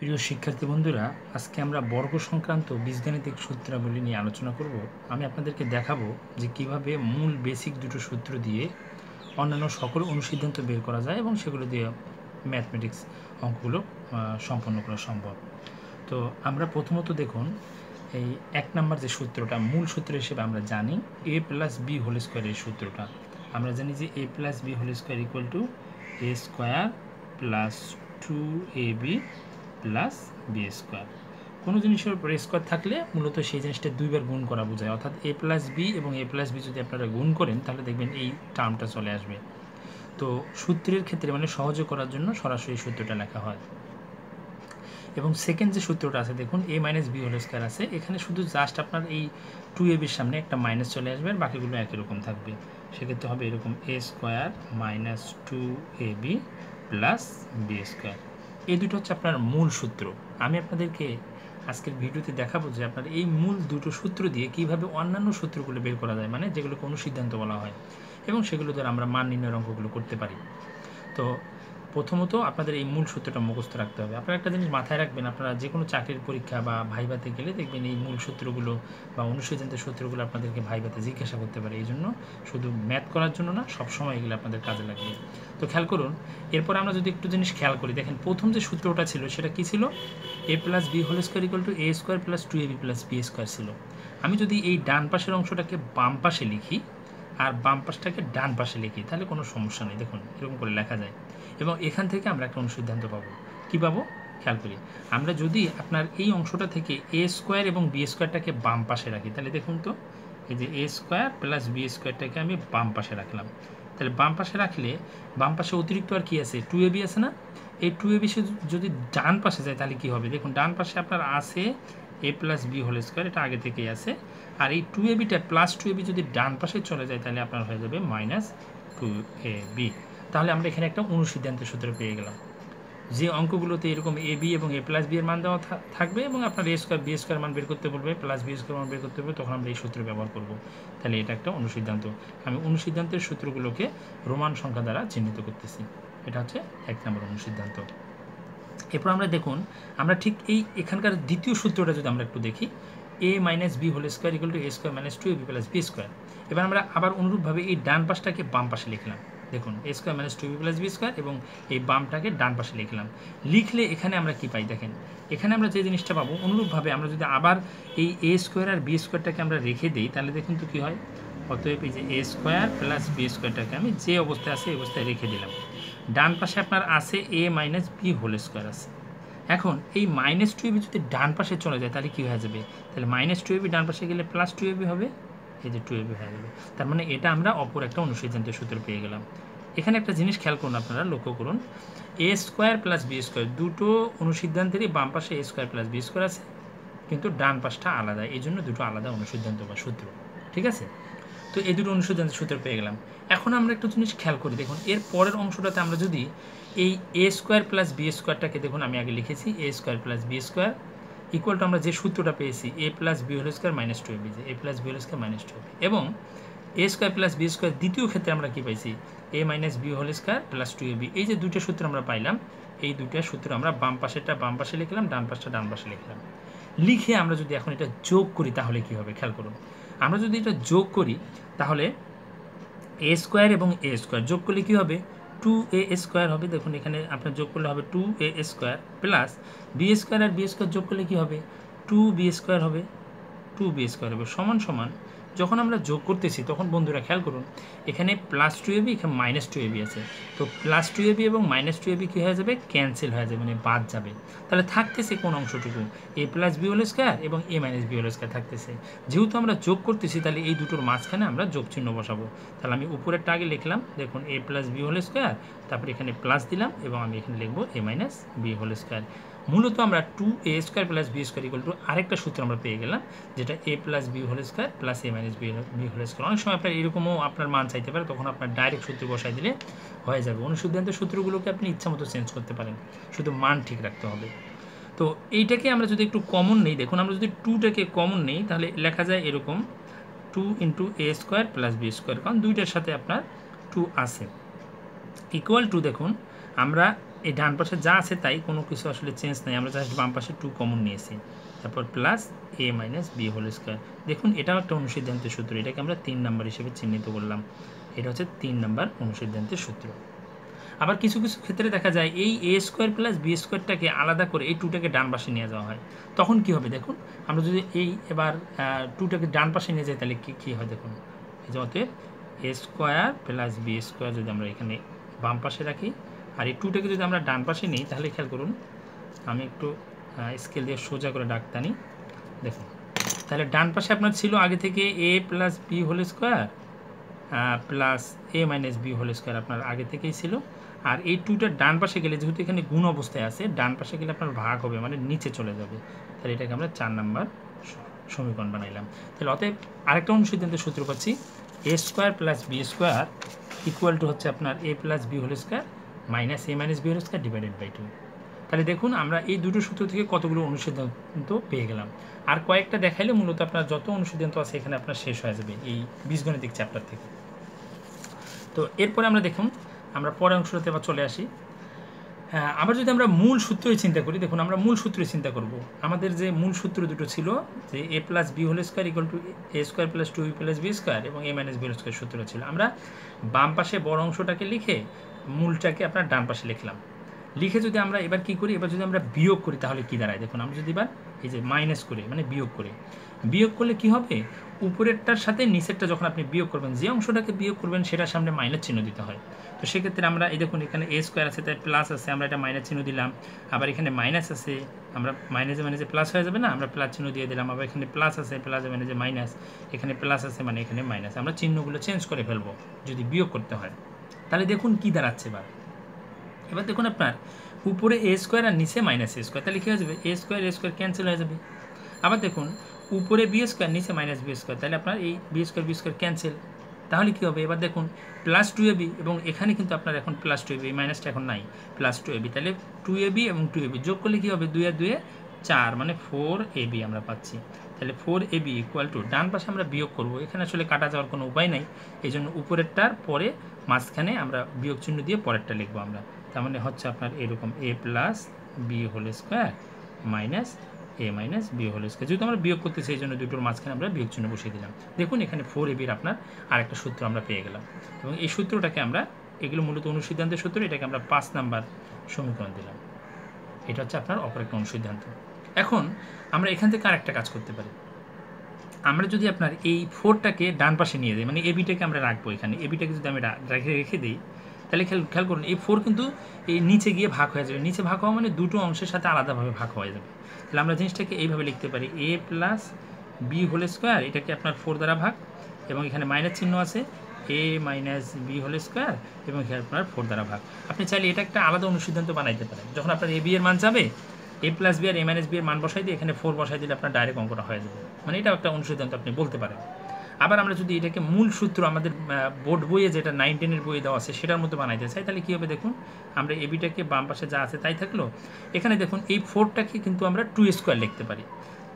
প্রিয় শিক্ষার্থী বন্ধুরা আজকে আমরা বর্গ সংক্রান্ত বীজগাণিতিক সূত্রাবলী নিয়ে আলোচনা করব আমি আপনাদেরকে দেখাবো যে কিভাবে মূল বেসিক দুটো সূত্র দিয়ে অন্যান্য সকল অনুসিদ্ধান্ত বের করা যায় এবং সেগুলো দিয়ে ম্যাথমেটিক্স অঙ্কগুলো সম্পন্ন করা সম্ভব তো আমরা প্রথমত দেখুন এই এক নাম্বার যে সূত্রটা মূল সূত্র হিসেবে আমরা জানি এ প্লাস বি হোল স্কোয়ারের সূত্রটা আমরা জানি যে এ plus B whole square equal to A square plus two A B plus B square কোনো জিনিসের উপর স্কোয়ার থাকলে মূলত সেই জিনিসটা দুইবার গুণ করা বোঝায় অর্থাৎ এ প্লাস বি এবং এ প্লাস বি যদি আপনারা গুণ করেন তাহলে দেখবেন এই টার্মটা চলে আসবে তো সূত্রের ক্ষেত্রে মানে সহজে করার জন্য সরাসরি সূত্রটা লেখা হয় এবং সেকেন্ড যে সূত্রটা আছে দেখুন A minus B whole square আছে এখানে শুধু জাস্ট আপনার এই টু এ বির সামনে একটা মাইনাস চলে আসবে আর বাকিগুলো একইরকম থাকবে সেক্ষেত্রে হবে এরকম A square minus two A B plus B square এই দুটো হচ্ছে আপনার মূল সূত্র আমি আপনাদেরকে আজকের ভিডিওতে দেখাবো যে আপনার এই মূল দুটো সূত্র দিয়ে কিভাবে অন্যান্য সূত্রগুলো বের করা যায় মানে যেগুলোকে সিদ্ধান্ত বলা হয় এবং সেগুলো দ্বারা আমরা মান নির্ণয়ের অঙ্কগুলো করতে পারি তো প্রথমত আপনাদের এই মূল সূত্রটা মুখস্থ রাখতে হবে আপনারা একটা জিনিস মাথায় রাখবেন আপনারা যে কোনো চাকরির পরীক্ষা বা ভাইভাতে গেলে দেখবেন এই মূল সূত্রগুলো বা অনুসিদ্ধান্ত সূত্রগুলো আপনাদেরকে ভাইভাতে জিজ্ঞাসা করতে পারে এই জন্য শুধু ম্যাথ করার জন্য না সবসময় এগুলো আপনাদের কাজে লাগবে তো খেয়াল করুন এরপর আমরা যদি একটু জিনিস খেয়াল করি দেখেন প্রথম যে সূত্রটা ছিল সেটা কী ছিল A plus B whole square equal to A square plus two A B plus B square ছিল আমি যদি এই ডান পাশের অংশটাকে বাম পাশে লিখি আর বাম পাশটাকে ডান পাশে লিখি তাহলে কোনো সমস্যা নেই দেখুন এরকম করে লেখা যায় এবং এখান থেকে আমরা একটা অনুসিদ্ধান্ত পাবো কী পাবো খেয়াল করি আমরা যদি আপনার এই অংশটা থেকে এ স্কোয়ার এবং বি স্কোয়ারটাকে বাম পাশে রাখি তাহলে দেখুন তো এই যে এ স্কোয়ার প্লাস বি স্কোয়ারটাকে আমি বাম পাশে রাখলাম তাহলে বাম পাশে রাখলে বাম পাশে অতিরিক্ত আর কি আছে টু এ বি আছে না এই টু এ বি যদি ডান পাশে যায় তাহলে কি হবে দেখুন ডান পাশে আপনার আছে a plus B whole square এটা আগে থেকেই আছে আর এই টু এ বিটা প্লাস টু এ বি যদি ডান পাশে চলে যায় তাহলে আপনার হয়ে যাবে মাইনাস টু এ বি তাহলে আমরা এখানে একটা অনুসিদ্ধান্ত সূত্র পেয়ে গেলাম যে অঙ্কগুলোতে এরকম এ বি এবং এ প্লাস বি এর মান দেওয়া থাকবে এবং আপনার এ স্কোয়ার বি স্কোয়ার মান বের করতে বলবে প্লাস বি স্কোয়ার মান বের করতে বলবে তখন আমরা এই সূত্র ব্যবহার করব তাহলে এটা একটা অনুসিদ্ধান্ত আমি অনুসিদ্ধান্তের সূত্রগুলোকে রোমান সংখ্যা দ্বারা চিহ্নিত করতেছি এটা হচ্ছে এক নম্বর অনুসিদ্ধান্ত এরপর আমরা দেখুন আমরা ঠিক এই এখানকার দ্বিতীয় সূত্রটা যদি আমরা একটু দেখি a minus B whole square equal to A square minus two A B plus B square এবার আমরা আবার অনুরূপভাবে এই ডান পাশটাকে বাম পাশে লিখলাম দেখুন a square minus two b plus B square এবং এই বামটাকে ডান পাশে লিখলাম লিখলে এখানে আমরা কি পাই দেখেন এখানে আমরা যে জিনিসটা পাবো অনুরূপভাবে আমরা যদি আবার এই এ স্কোয়ার আর বি স্কোয়ারটাকে আমরা রেখে দিই তাহলে দেখুন তো কী হয় অতএব এই যে এ স্কোয়ার প্লাস বি স্কোয়ারটাকে আমি যে অবস্থায় আছে এই অবস্থায় রেখে দিলাম ডান পাশে আপনার আছে a minus B whole square আছে এখন এই মাইনাস টু যদি ডান পাশে চলে যায় তাহলে কী হয়ে যাবে তাহলে মাইনাস টু ডান পাশে গেলে প্লাস টু হবে এই যে টু হয়ে যাবে তার মানে এটা আমরা অপর একটা অনুসিদ্ধান্তের সূত্র পেয়ে গেলাম এখানে একটা জিনিস খেয়াল করুন আপনারা লক্ষ্য করুন a square plus B square দুটো অনুসিদ্ধান্তেরই বাম পাশে a square plus B square আছে কিন্তু ডান পাশটা আলাদা এই জন্য দুটো আলাদা অনুসিদ্ধান্ত বা সূত্র ঠিক আছে তো এই দুটো অনুসন্ধানের সূত্র পেয়ে গেলাম এখন আমরা একটা জিনিস খেয়াল করি দেখুন এর পরের অংশটাতে আমরা যদি এই এ স্কোয়ার প্লাস বি স্কোয়ারটাকে দেখুন আমি আগে লিখেছি a square plus B square equal to আমরা যে সূত্রটা পেয়েছি a plus B whole square minus two a b যে এ plus B whole square minus two a b এবং a square plus B square দ্বিতীয় ক্ষেত্রে আমরা কী পাইছি a minus B whole square plus two a b এই যে দুটো সূত্র আমরা পাইলাম এই দুটো সূত্র আমরা বাম পাশেরটা বাম পাশে লিখলাম ডান পাশটা ডান পাশে লিখলাম লিখে আমরা যদি এখন এটা যোগ করি তাহলে কি হবে খেয়াল করুন আমরা যদি এটা যোগ করি তাহলে এ স্কোয়ার এবং এ স্কোয়ার যোগ করলে কী হবে টু এ স্কোয়ার হবে দেখুন এখানে আপনার যোগ করলে হবে টু এ স্কোয়ার প্লাস বি স্কোয়ার আর বি স্কোয়ার যোগ করলে কী হবে টু বি স্কোয়ার হবে টু বি স্কোয়ার হবে সমান সমান যখন আমরা যোগ করতেছি তখন বন্ধুরা খেয়াল করুন এখানে প্লাস টু এবি এখানে মাইনাস টু এবি আছে তো প্লাস টু এবি এবং মাইনাস টু এবি কী হয়ে যাবে ক্যান্সেল হয়ে যাবে মানে বাদ যাবে তাহলে থাকতেছে কোন অংশটুকু a plus B whole square এবং a minus B whole square থাকতেছে যেহেতু আমরা যোগ করতেছি তাহলে এই দুটোর মাঝখানে আমরা যোগ চিহ্ন বসাবো তাহলে আমি উপরেরটা আগে লিখলাম দেখুন a plus b whole square তারপরে এখানে প্লাস দিলাম এবং আমি এখানে লিখবো a minus B whole square মূলত আমরা two A square plus B square equal to আরেকটা সূত্র আমরা পেয়ে গেলাম যেটা a plus B whole square plus a minus b b whole square অনেক সময় আপনার এরকমও আপনার মান চাইতে পারে তখন আপনার ডাইরেক্ট সূত্র বসাই দিলে হয়ে যাবে অনুসিদ্ধান্ত সূত্রগুলোকে আপনি মতো চেঞ্জ করতে পারেন শুধু মান ঠিক রাখতে হবে তো এইটাকে আমরা যদি একটু কমন নেই দেখুন আমরা যদি টুটাকে কমন নেই তাহলে লেখা যায় এরকম two into a square plus B square কারণ দুইটার সাথে আপনার টু আছে ইকুয়াল টু দেখুন আমরা এই ডান পাশে যা আছে তাই কোনো কিছু আসলে চেঞ্জ নাই আমরা জাস্ট বাম পাশে টু কমন নিয়েছি তারপর plus a minus B whole square দেখুন এটাও একটা অনুসিদ্ধান্ত সূত্র এটাকে আমরা তিন নাম্বার হিসেবে চিহ্নিত করলাম এটা হচ্ছে তিন নাম্বার অনুসিদ্ধান্তের সূত্র আবার কিছু কিছু ক্ষেত্রে দেখা যায় এই এ স্কোয়ার প্লাস বি স্কোয়ারটাকে আলাদা করে এই টুটাকে ডান পাশে নিয়ে যাওয়া হয় তখন কি হবে দেখুন আমরা যদি এই এবার টুটাকে ডান পাশে নিয়ে যাই তাহলে কী কী হয় দেখুন এই যে অতএব a square plus B square যদি আমরা এখানে বাম পাশে রাখি আর এই টুটাকে যদি আমরা ডান পাশে নিই তাহলে খেয়াল করুন আমি একটু স্কেল দিয়ে সোজা করে ডাক্তানি দেখুন তাহলে ডান পাশে আপনার ছিল আগে থেকে a plus B whole square plus a minus B whole square আপনার আগে থেকেই ছিল আর এই টুটা ডান পাশে গেলে যেহেতু এখানে গুণ অবস্থায় আছে ডান পাশে গেলে আপনার ভাগ হবে মানে নিচে চলে যাবে তাহলে এটাকে আমরা চার নাম্বার সমীকরণ বানাইলাম তাহলে অতএব আরেকটা অনুসিদ্ধান্তের সূত্র পাচ্ছি a square plus B square equal to হচ্ছে আপনার a plus B whole square minus a minus B whole square divided by two তাহলে দেখুন আমরা এই দুটো সূত্র থেকে কতগুলো অনুসিদ্ধান্ত পেয়ে গেলাম আর কয়েকটা দেখাইলে মূলত আপনার যত অনুসিদ্ধান্ত আছে এখানে আপনার শেষ হয়ে যাবে এই বীজগণিতিক চ্যাপ্টার থেকে তো এরপরে আমরা দেখুন আমরা পরে অংশটাতে আবার চলে আসি হ্যাঁ আবার যদি আমরা মূল সূত্রই চিন্তা করি দেখুন আমরা মূল সূত্রই চিন্তা করব আমাদের যে মূল সূত্র দুটো ছিল যে এ plus B whole square equal to A square plus two b plus B square এবং a minus B whole square সূত্র ছিল আমরা বাম পাশে বড় অংশটাকে লিখে মূলটাকে আপনার ডান পাশে লিখলাম লিখে যদি আমরা এবার কি করি এবার যদি আমরা বিয়োগ করি তাহলে কি দাঁড়ায় দেখুন আমরা যদি এবার এই যে মাইনাস করে মানে বিয়োগ করে বিয়োগ করলে কি হবে উপরেরটার সাথে নিচেরটা যখন আপনি বিয়োগ করবেন যে অংশটাকে বিয়োগ করবেন সেটার সামনে মাইনাস চিহ্ন দিতে হয় তো সেক্ষেত্রে আমরা এই দেখুন এখানে এ স্কোয়ার আছে তাই প্লাস আছে আমরা এটা মাইনাস চিহ্ন দিলাম আবার এখানে মাইনাস আছে আমরা মাইনাসে মাইনাসে প্লাস হয়ে যাবে না আমরা প্লাস চিহ্ন দিয়ে দিলাম আবার এখানে প্লাস আছে প্লাসে মাইনাসে মাইনাস এখানে প্লাস আছে মানে এখানে মাইনাস আমরা চিহ্নগুলো চেঞ্জ করে ফেলবো যদি বিয়োগ করতে হয় তাহলে দেখুন কি দাঁড়াচ্ছে এবার এবার দেখুন আপনার উপরে এ স্কোয়ার আর নিচে মাইনাস এ স্কোয়ার তাহলে কী হয়ে যাবে a square a square cancel হয়ে যাবে আবার দেখুন উপরে বি স্কোয়ার নিচে মাইনাস বি স্কোয়ার তাহলে আপনার এই b square b square cancel তাহলে কী হবে এবার দেখুন প্লাস টু এ বি এবং এখানে কিন্তু আপনার এখন প্লাস টু এ এবি মাইনাসটা এখন নাই প্লাস টু এবি তাহলে টু এ বি এবং টু এ বি যোগ করলে কী হবে দুই আর দুয়ে চার মানে ফোর এবি আমরা পাচ্ছি তাহলে ফোর এবি ইকুয়াল টু ডান পাশে আমরা বিয়োগ করবো এখানে আসলে কাটা যাওয়ার কোনো উপায় নাই এই জন্য উপরেরটার পরে মাঝখানে আমরা বিয়োগ চিহ্ন দিয়ে পরেরটা লিখবো আমরা তার মানে হচ্ছে আপনার এরকম a plus B whole square minus a minus B whole square যেহেতু আমরা বিয়োগ করতে সেই জন্য দুটোর মাঝখানে আমরা বিয়োগ চিহ্ন বসিয়ে দিলাম দেখুন এখানে ফোর এবির আপনার আরেকটা সূত্র আমরা পেয়ে গেলাম এবং এই সূত্রটাকে আমরা এগুলো মূলত অনুসিদ্ধান্তের সূত্র এটাকে আমরা পাঁচ নাম্বার সমীকরণ দিলাম এটা হচ্ছে আপনার অপর একটা অনুসিদ্ধান্ত এখন আমরা এখান থেকে আরেকটা কাজ করতে পারি আমরা যদি আপনার এই ফোরটাকে ডান পাশে নিয়ে দিই মানে এবিটাকে আমরা রাখবো এখানে এবিটাকে যদি আমি রেখে রেখে দিই তাহলে খেয়াল খেয়াল করুন এই ফোর কিন্তু এই নিচে গিয়ে ভাগ হয়ে যাবে নিচে ভাগ হওয়া মানে দুটো অংশের সাথে আলাদাভাবে ভাগ হয়ে যাবে তাহলে আমরা জিনিসটাকে এইভাবে লিখতে পারি a plus B whole square এটাকে আপনার ফোর দ্বারা ভাগ এবং এখানে মাইনাস চিহ্ন আছে a minus B whole square এবং এখানে আপনার ফোর দ্বারা ভাগ আপনি চাইলে এটা একটা আলাদা অনুসিদ্ধান্ত বানাইতে পারেন যখন আপনার এ বি এর মান যাবে এ প্লাস বি আর এ মাইনাস বি এর মান বসাই দিয়ে এখানে ফোর বসাই দিলে আপনার ডাইরেক্ট অঙ্কটা হয়ে যাবে মানে এটাও একটা অনুসিদ্ধান্ত আপনি বলতে পারেন আবার আমরা যদি এটাকে মূল সূত্র আমাদের বোর্ড বইয়ে যেটা নাইন টেনের বইয়ে দেওয়া আছে সেটার মতো বানাইতে চাই তাহলে কী হবে দেখুন আমরা এবিটাকে বাম পাশে যা আছে তাই থাকলো এখানে দেখুন এই ফোরটাকে কিন্তু আমরা টু স্কোয়ার লিখতে পারি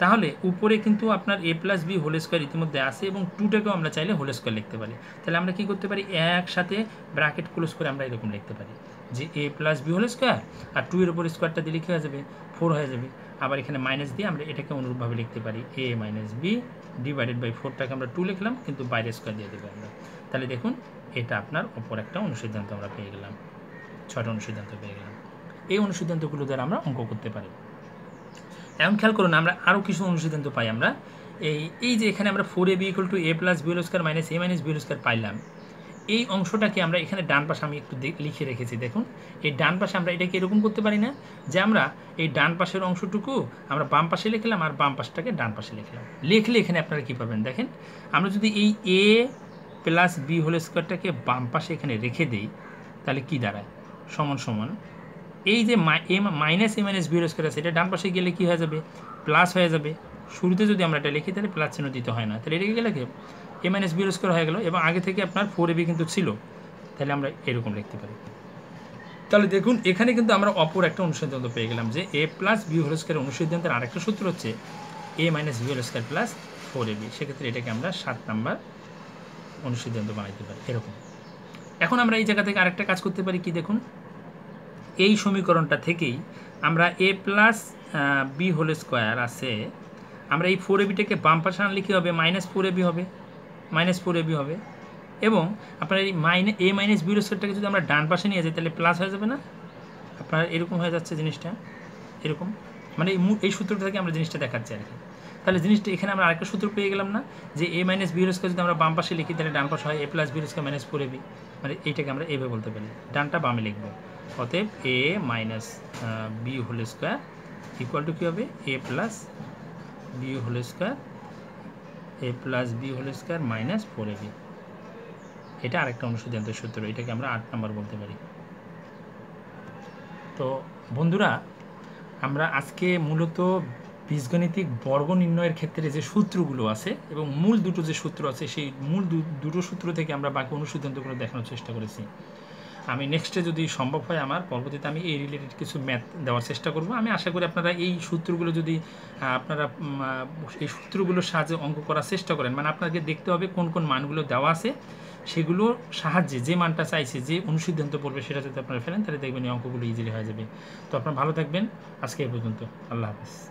তাহলে উপরে কিন্তু আপনার a plus B whole square ইতিমধ্যে আছে এবং টুটাকেও আমরা চাইলে হোল স্কোয়ার লিখতে পারি তাহলে আমরা কী করতে পারি একসাথে ব্র্যাকেট ক্লোজ করে আমরা এরকম লিখতে পারি যে এ প্লাস বি হোল স্কোয়ার আর টু এর উপর স্কোয়ারটা দিলে কী হয়ে যাবে ফোর হয়ে যাবে আবার এখানে মাইনাস দিয়ে আমরা এটাকে অনুরূপভাবে লিখতে পারি a minus b divided by ফোরটাকে আমরা টু লিখলাম কিন্তু বাইরে স্কোয়ার দিয়ে দেবো আমরা তাহলে দেখুন এটা আপনার অপর একটা অনুসিদ্ধান্ত আমরা পেয়ে গেলাম ছয়টা অনুসিদ্ধান্ত পেয়ে গেলাম এই অনুসিদ্ধান্তগুলো দ্বারা আমরা অঙ্ক করতে পারি এমন খেয়াল করুন আমরা আরও কিছু অনুসিদ্ধান্ত পাই আমরা এই এই যে এখানে আমরা four a b equal to a plus b whole square minus a minus b whole square পাইলাম এই অংশটাকে আমরা এখানে ডান পাশে আমি একটু লিখে রেখেছি দেখুন এই ডান পাশে আমরা এটাকে এরকম করতে পারি না যে আমরা এই ডান পাশের অংশটুকু আমরা বাম পাশে লিখলাম আর বাম পাশটাকে ডান পাশে লিখলাম লিখলে এখানে আপনারা কী পাবেন দেখেন আমরা যদি এই এ প্লাস বি হোল স্কোয়ারটাকে বাম পাশে এখানে রেখে দেই তাহলে কি দাঁড়ায় সমান সমান এই যে minus a minus B whole square আছে এটা ডান পাশে গেলে কি হয়ে যাবে প্লাস হয়ে যাবে শুরুতে যদি আমরা এটা লিখি তাহলে প্লাস চিহ্ন দিতে হয় না তাহলে এটা কি গেলে এ মাইনাস বি স্কোয়ার হয়ে গেল এবং আগে থেকে আপনার ফোর এ বি কিন্তু ছিল তাহলে আমরা এরকম লিখতে পারি তাহলে দেখুন এখানে কিন্তু আমরা অপর একটা অনুসিদ্ধান্ত পেয়ে গেলাম যে এ প্লাস বি হোল স্কোয়ারের অনুসিদ্ধান্তের আরেকটা সূত্র হচ্ছে a minus B whole square plus four a b সেক্ষেত্রে এটাকে আমরা সাত নাম্বার অনুসিদ্ধান্ত বানাইতে পারি এরকম এখন আমরা এই জায়গা থেকে আরেকটা কাজ করতে পারি কি দেখুন এই সমীকরণটা থেকেই আমরা a plus B whole square আছে আমরা এই ফোর এবিটাকে বাম পাশে আনলে কী হবে মাইনাস ফোর এবি হবে মাইনাস ফোর এবি হবে এবং আপনার এই মাইনে এ মাইনাস বির সেটটাকে যদি আমরা ডান পাশে নিয়ে যাই তাহলে প্লাস হয়ে যাবে না আপনার এরকম হয়ে যাচ্ছে জিনিসটা এরকম মানে এই এই সূত্রটা থেকে আমরা জিনিসটা দেখাচ্ছি আর কি তাহলে জিনিসটা এখানে আমরা আরেকটা সূত্র পেয়ে গেলাম না যে এ মাইনাস বি যদি আমরা বাম পাশে লিখি তাহলে ডান পাশে হয় a plus b minus four a b মানে এইটাকে আমরা এভাবে বলতে পারি ডানটা বামে লিখবো অতএব a minus B whole square equal to কী হবে a plus B whole square a plus B whole square minus four a b এটা আরেকটা অনুসিদ্ধান্তের সূত্র এটাকে আমরা আট নম্বর বলতে পারি তো বন্ধুরা আমরা আজকে মূলত বীজগণিতিক বর্গ নির্ণয়ের ক্ষেত্রে যে সূত্রগুলো আছে এবং মূল দুটো যে সূত্র আছে সেই মূল দুটো সূত্র থেকে আমরা বাকি অনুসিদ্ধান্তগুলো দেখানোর চেষ্টা করেছি আমি নেক্সটে যদি সম্ভব হয় আমার পরবর্তীতে আমি এই রিলেটেড কিছু ম্যাথ দেওয়ার চেষ্টা করব আমি আশা করি আপনারা এই সূত্রগুলো যদি আপনারা এই সূত্রগুলোর সাহায্যে অঙ্ক করার চেষ্টা করেন মানে আপনাকে দেখতে হবে কোন কোন মানগুলো দেওয়া আছে সেগুলো সাহায্যে যে মানটা চাইছে যে অনুসিদ্ধান্ত পড়বে সেটা যদি আপনারা ফেলেন তাহলে দেখবেন এই অঙ্কগুলো ইজিলি হয়ে যাবে তো আপনারা ভালো থাকবেন আজকে এই পর্যন্ত আল্লাহ হাফিজ